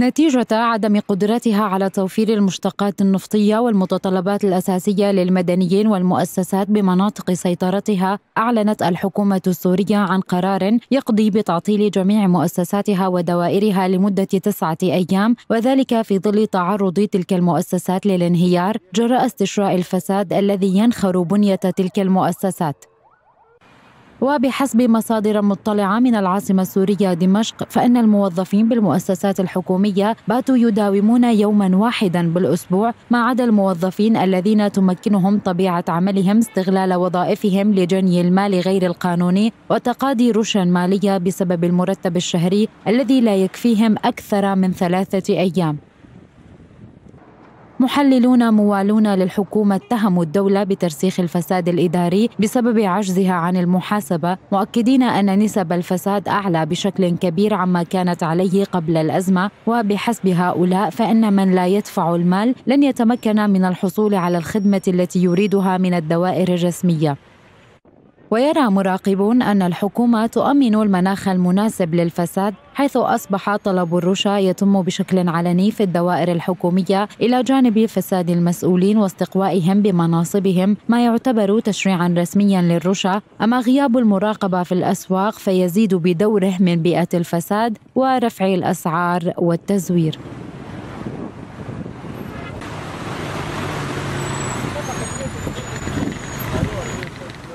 نتيجة عدم قدرتها على توفير المشتقات النفطية والمتطلبات الأساسية للمدنيين والمؤسسات بمناطق سيطرتها أعلنت الحكومة السورية عن قرار يقضي بتعطيل جميع مؤسساتها ودوائرها لمدة تسعة أيام وذلك في ظل تعرض تلك المؤسسات للانهيار جراء استشراء الفساد الذي ينخر بنية تلك المؤسسات وبحسب مصادر مطلعة من العاصمة السورية دمشق فإن الموظفين بالمؤسسات الحكومية باتوا يداومون يوما واحدا بالأسبوع ما عدا الموظفين الذين تمكنهم طبيعة عملهم استغلال وظائفهم لجني المال غير القانوني وتقاضي رشا مالية بسبب المرتب الشهري الذي لا يكفيهم أكثر من ثلاثة أيام محللون موالون للحكومة اتهموا الدولة بترسيخ الفساد الإداري بسبب عجزها عن المحاسبة مؤكدين أن نسب الفساد أعلى بشكل كبير عما كانت عليه قبل الأزمة وبحسب هؤلاء فإن من لا يدفع المال لن يتمكن من الحصول على الخدمة التي يريدها من الدوائر الرسمية ويرى مراقبون أن الحكومة تؤمن المناخ المناسب للفساد حيث أصبح طلب الرشا يتم بشكل علني في الدوائر الحكومية إلى جانب فساد المسؤولين واستقوائهم بمناصبهم ما يعتبر تشريعا رسميا للرشا أما غياب المراقبة في الأسواق فيزيد بدوره من بيئة الفساد ورفع الأسعار والتزوير